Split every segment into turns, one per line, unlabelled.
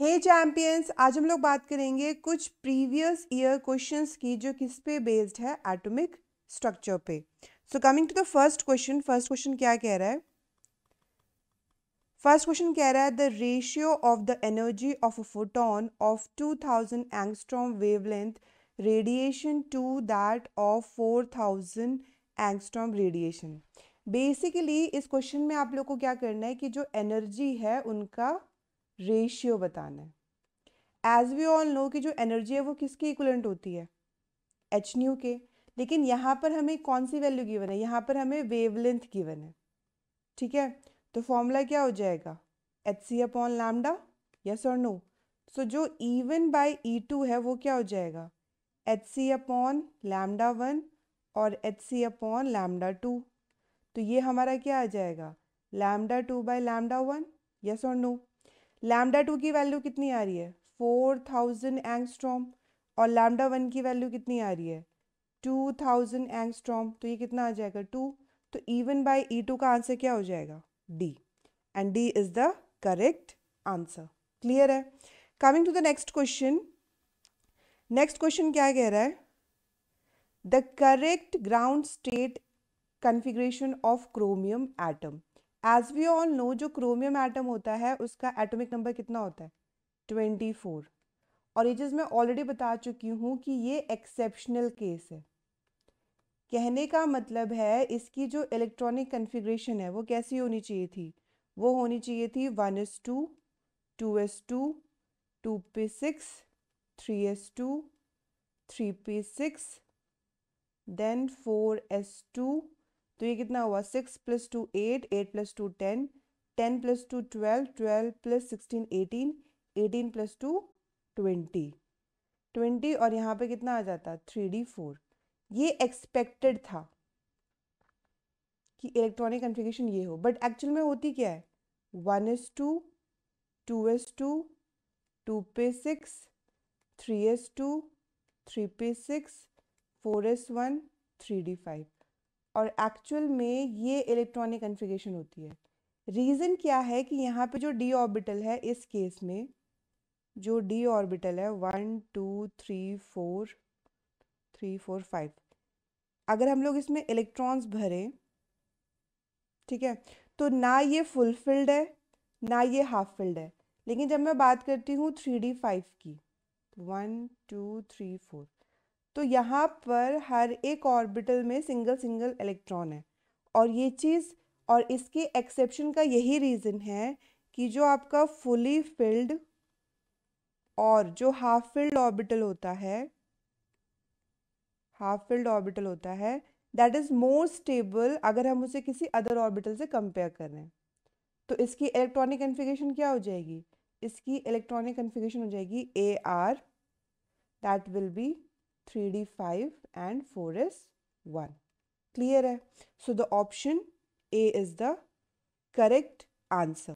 हे hey champions आज हम लोग बात करेंगे कुछ प्रीवियस ईयर क्वेश्चंस की जो किस पे बेस्ड है एटॉमिक स्ट्रक्चर पे so coming to the first question first question क्या कह रहा है फर्स्ट क्वेश्चन कह रहा है the ratio of the energy of a photon of 2000 angstrom wavelength radiation to that of 4000 angstrom radiation basically इस क्वेश्चन में आप लोग को क्या करना है कि जो एनर्जी है उनका रेशियो बताना है एज वी ऑल नो कि जो एनर्जी है वो किसके इक्वलेंट होती है एच न्यू के लेकिन यहाँ पर हमें कौन सी वैल्यू गिवन है यहाँ पर हमें वेवलेंथ गिवन है ठीक है तो फॉर्मूला क्या हो जाएगा h c upon lambda yes और नो सो जो E one by E two है वो क्या हो जाएगा h c upon lambda one और h c upon lambda two तो ये हमारा क्या आ जाएगा lambda two by lambda one yes और नो लैमडा टू की वैल्यू कितनी आ रही है फोर थाउजेंड एंगस्ट्रॉम और लैमडा वन की वैल्यू कितनी आ रही है टू थाउजेंड एंगस्ट्रॉम तो ये कितना आ जाएगा टू तो इवन बाई ई टू का आंसर क्या हो जाएगा D and D is the correct answer clear है coming to the next question next question क्या कह रहा है the correct ground state configuration of chromium atom as we all know जो क्रोमियम एटम होता है उसका एटॉमिक नंबर कितना होता है ट्वेंटी फोर और ये चीज़ मैं ऑलरेडी बता चुकी हूँ कि ये एक्सेप्शनल केस है कहने का मतलब है इसकी जो इलेक्ट्रॉनिक कन्फिग्रेशन है वो कैसी होनी चाहिए थी वो होनी चाहिए थी one s two two s two two p six three s two three p six then four s two तो ये कितना हुआ six plus two eight eight plus two ten ten plus two twelve twelve plus sixteen eighteen eighteen plus two twenty twenty और यहाँ पे कितना आ जाता थ्री डी फोर ये एक्सपेक्टेड था कि इलेक्ट्रॉनिक कन्फिगेशन ये हो बट एक्चुअल में होती क्या है one s two two s two two p six three s two three p six four s one three d five और एक्चुअल में ये इलेक्ट्रॉनिक कन्फिगेशन होती है रीज़न क्या है कि यहाँ पे जो डी ऑर्बिटल है इस केस में जो डी ऑर्बिटल है one two three four three four five अगर हम लोग इसमें इलेक्ट्रॉन्स भरें ठीक है तो ना ये फुल है ना ये हाफ फिल्ड है लेकिन जब मैं बात करती हूँ थ्री डी फाइव की वन टू थ्री फोर तो यहाँ पर हर एक ऑर्बिटल में सिंगल सिंगल इलेक्ट्रॉन है और ये चीज़ और इसके एक्सेप्शन का यही रीज़न है कि जो आपका फुली फिल्ड और जो हाफ फिल्ड ऑर्बिटल होता है हाफ फिल्ड ऑर्बिटल होता है दैट इज़ मोर स्टेबल अगर हम उसे किसी अदर ऑर्बिटल से कंपेयर करें तो इसकी इलेक्ट्रॉनिक कन्फिगेशन क्या हो जाएगी इसकी इलेक्ट्रॉनिक कन्फिगेशन हो जाएगी A R that will be three d five and four s one clear है so the option A is the correct answer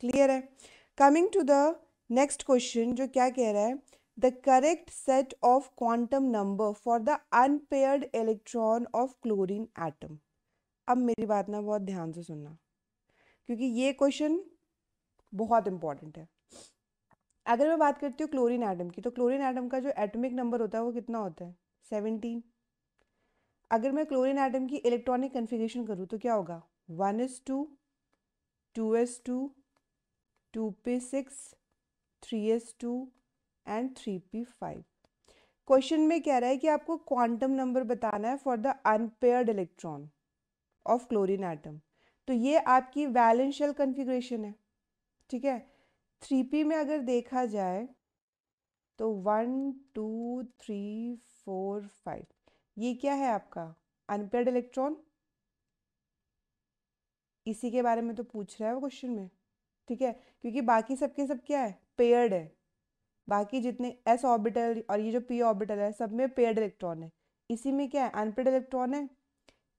clear है coming to the next question जो क्या कह रहा है the correct set of quantum number for the unpaired electron of chlorine atom अब मेरी बात ना बहुत ध्यान से सुनना क्योंकि ये क्वेश्चन बहुत इंपॉर्टेंट है अगर मैं बात करती हूँ क्लोरीन एटम की तो क्लोरीन एटम का जो एटॉमिक नंबर होता है वो कितना होता है सेवनटीन अगर मैं क्लोरीन एटम की इलेक्ट्रॉनिक कन्फिग्रेशन करूँ तो क्या होगा one s two two s two two p six three s two and three p five question में कह रहा है कि आपको क्वांटम नंबर बताना है for the unpaired electron of chlorine atom तो ये आपकी वैलेंशियल कन्फिग्रेशन है ठीक है थ्री पी में अगर देखा जाए तो one two three four five ये क्या है आपका अनपेड इलेक्ट्रॉन इसी के बारे में तो पूछ रहा है वो क्वेश्चन में ठीक है क्योंकि बाकी सबके सब क्या है पेयर्ड है बाकी जितने एस ऑर्बिटल और ये जो पी ऑर्बिटल है सब में पेयर्ड इलेक्ट्रॉन है इसी में क्या है अनपेड इलेक्ट्रॉन है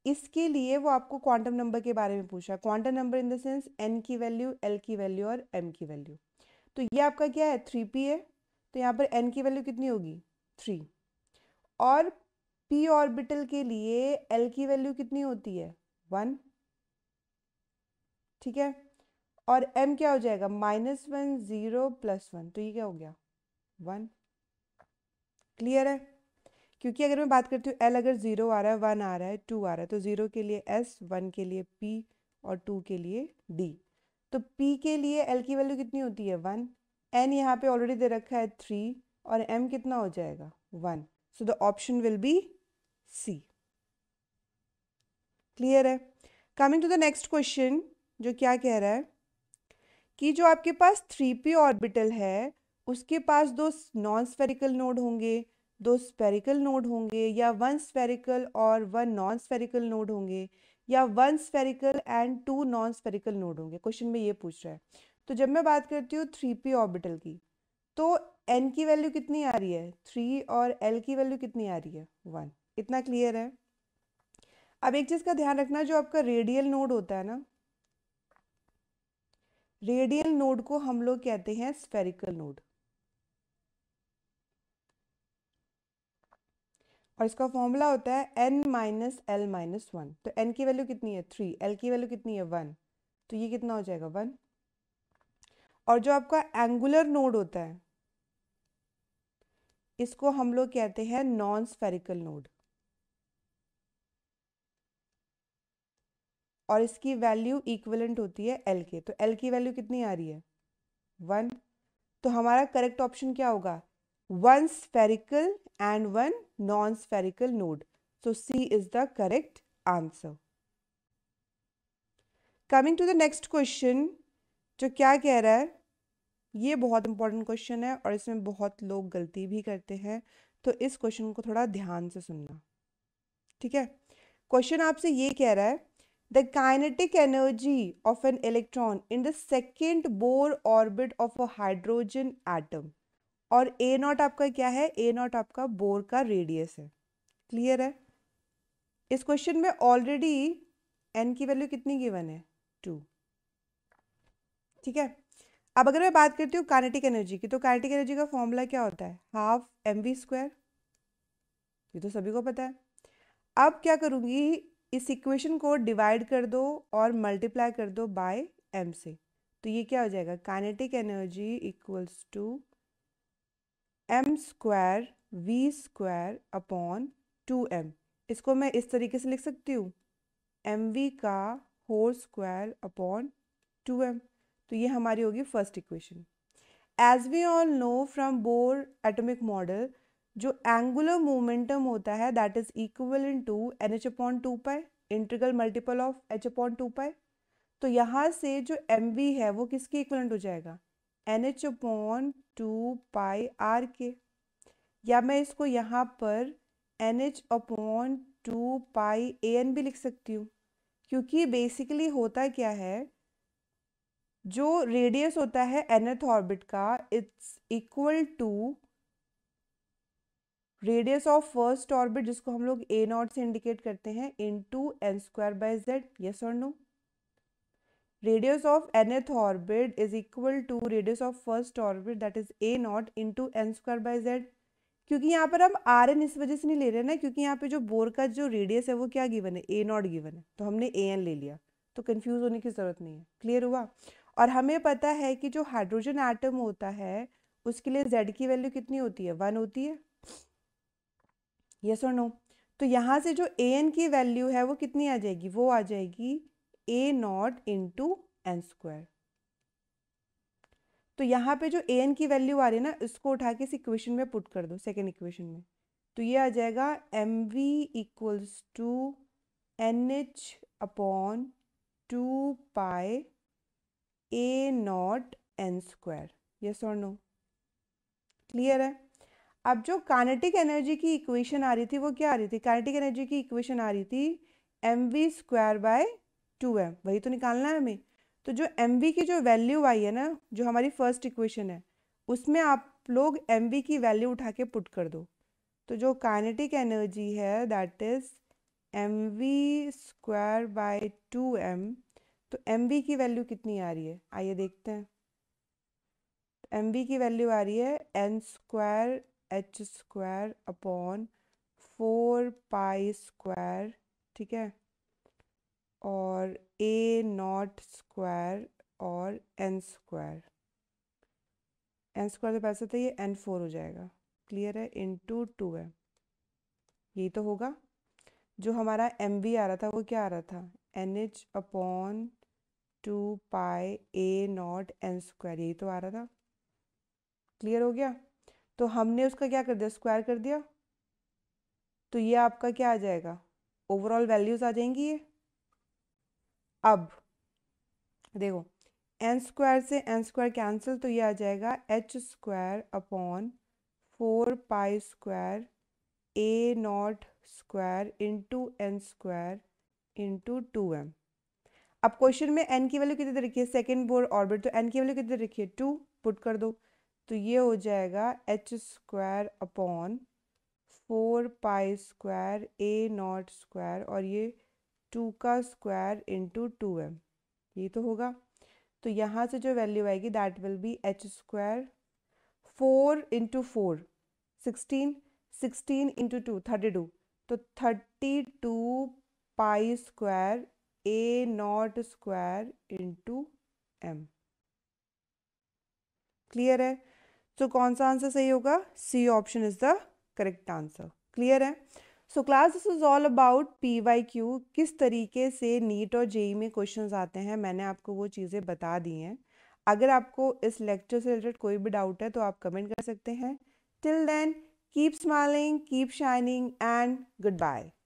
इसके लिए वो आपको क्वांटम नंबर के बारे में पूछा quantum number in the sense n की वैल्यू एल की वैल्यू और एम की वैल्यू तो ये आपका क्या है थ्री पी है तो यहाँ पर एन की वैल्यू कितनी होगी थ्री और पी ऑर्बिटल के लिए एल की वैल्यू कितनी होती है वन ठीक है और एम क्या हो जाएगा minus one zero plus one तो ये क्या हो गया वन क्लियर है क्योंकि अगर मैं बात करती हूँ एल अगर ज़ीरो आ रहा है वन आ रहा है टू आ रहा है तो ज़ीरो के लिए एस वन के लिए पी और टू के लिए डी तो पी के लिए एल की वैल्यू कितनी होती है वन एन यहाँ पे ऑलरेडी दे रखा है थ्री और एम कितना हो जाएगा one so the option will be c clear है coming to the next question जो क्या कह रहा है कि जो आपके पास थ्री पी ऑर्बिटल है उसके पास दो नॉन स्फेरिकल नोड होंगे दो स्पेरिकल नोड होंगे या वन स्पेरिकल और वन नॉन स्पेरिकल नोड होंगे या one spherical and two non spherical node होंगे क्वेश्चन में ये पूछ रहा है तो जब मैं बात करती हूँ थ्री पी ऑर्बिटल की तो एन की वैल्यू कितनी आ रही है थ्री और एल की वैल्यू कितनी आ रही है वन इतना क्लियर है अब एक चीज़ का ध्यान रखना जो आपका रेडियल नोड होता है ना रेडियल नोड को हम लोग कहते हैं स्पेरिकल नोड और इसका फॉर्मूला होता है n minus l minus one तो एन की वैल्यू कितनी है थ्री एल की वैल्यू कितनी है वन तो ये कितना हो जाएगा वन और जो आपका एंगुलर नोड होता है इसको हम लोग कहते हैं नॉन स्फेरिकल नोड और इसकी वैल्यू इक्वलेंट होती है एल के तो एल की वैल्यू कितनी आ रही है वन तो हमारा करेक्ट ऑप्शन क्या होगा one spherical and one non-spherical node. So, C is the correct answer. Coming to the next question, जो क्या कह रहा है ये बहुत इंपॉर्टेंट क्वेश्चन है और इसमें बहुत लोग गलती भी करते हैं तो इस क्वेश्चन को थोड़ा ध्यान से सुनना ठीक है क्वेश्चन आपसे ये कह रहा है the kinetic energy of an electron in the second Bohr orbit of a hydrogen atom और ए नॉट आपका क्या है ए नॉट आपका बोर का रेडियस है क्लियर है इस क्वेश्चन में ऑलरेडी एन की वैल्यू कितनी गिवन है टू ठीक है अब अगर मैं बात करती हूँ काइनेटिक एनर्जी की तो काइनेटिक एनर्जी का फॉर्मूला क्या होता है हाफ एम वी स्क्वायर ये तो सभी को पता है अब क्या करूँगी इस इक्वेशन को डिवाइड कर दो और मल्टीप्लाई कर दो बाय एम से तो ये क्या हो जाएगा kinetic energy equals to m square v square upon two m इसको मैं इस तरीके से लिख सकती हूँ एम वी का whole square upon two m तो ये हमारी होगी first equation as we all know from Bohr atomic model जो एंगुलर मोमेंटम होता है that is equal into n h upon two pi integral multiple of h upon two pi तो यहाँ से जो एम वी है वो किसके इक्वलेंट हो जाएगा n h upon two pi r के या मैं इसको यहाँ पर n h upon two pi a n भी लिख सकती हूँ क्योंकि बेसिकली होता क्या है जो रेडियस होता है एनथ ऑर्बिट का it's equal to radius of first orbit जिसको हम लोग ए नॉट से इंडिकेट करते हैं into n square by z yes और no radius of nth orbit is equal to radius of first orbit that is a naught two n square by z क्योंकि यहाँ पर हम are N इस वजह से नहीं ले रहे ना क्योंकि यहाँ पे जो बोर का जो रेडियस है वो क्या गिवन है ए नॉट गिवन है तो हमने ए एन ले लिया तो कंफ्यूज होने की ज़रूरत नहीं है क्लियर हुआ और हमें पता है कि जो हाइड्रोजन आइटम होता है उसके लिए जेड की वैल्यू कितनी होती है वन होती है यस और नो तो यहाँ से जो ए एन की वैल्यू है वो कितनी आ जाएगी वो आ जाएगी a naught into n square तो यहाँ पे जो ए एन की वैल्यू आ रही है ना इसको उठा के इस इक्वेशन में पुट कर दो सेकेंड इक्वेशन में तो ये आ जाएगा m v equals to n h upon two pi a naught n square yes और नो क्लियर है अब जो कानेटिक एनर्जी की इक्वेशन आ रही थी वो क्या आ रही थी कानेटिक एनर्जी की इक्वेशन आ रही थी m v square by two है वही तो निकालना है हमें तो जो एम की जो वैल्यू आई है ना जो हमारी फर्स्ट इक्वेशन है उसमें आप लोग एम की वैल्यू उठा के पुट कर दो तो जो काइनेटिक एनर्जी है that is m v square by two m तो एम की वैल्यू कितनी आ रही है आइए देखते हैं एम की वैल्यू आ रही है n square h square upon four pi square ठीक है और ए नॉट स्क्वायर और एन स्क्वायर एन स्क्वायर तो पैसा था है ये एन फोर हो जाएगा क्लियर है इन टू टू है यही तो होगा जो हमारा एम बी आ रहा था वो क्या आ रहा था n h upon two pi a naught n square यही तो आ रहा था क्लियर हो गया तो हमने उसका क्या कर दिया स्क्वायर कर दिया तो ये आपका क्या आ जाएगा ओवरऑल वैल्यूज़ आ जाएंगी ये अब देखो एन स्क्वायर से एन स्क्वायर कैंसिल तो ये आ जाएगा h square upon four pi square a not square into n square into two m अब क्वेश्चन में एन की वैल्यू कितनी रखी है सेकेंड बोर्ड ऑर्बिट तो एन की वैल्यू कितनी रखी है टू पुट कर दो तो ये हो जाएगा h square upon four pi square a not square और ये टू का स्क्वायर इंटू टू एम ये तो होगा तो यहाँ से जो वैल्यू आएगी that will be H square four into four sixteen sixteen into two thirty two तो thirty two pi square a not square into M clear है तो कौन सा आंसर सही होगा C option is the correct answer clear है so class this is all about P Y Q किस तरीके से नीट और जेई में क्वेश्चन आते हैं मैंने आपको वो चीज़ें बता दी हैं अगर आपको इस लेक्चर से रिलेटेड कोई भी डाउट है तो आप कमेंट कर सकते हैं till then keep smiling keep shining and good bye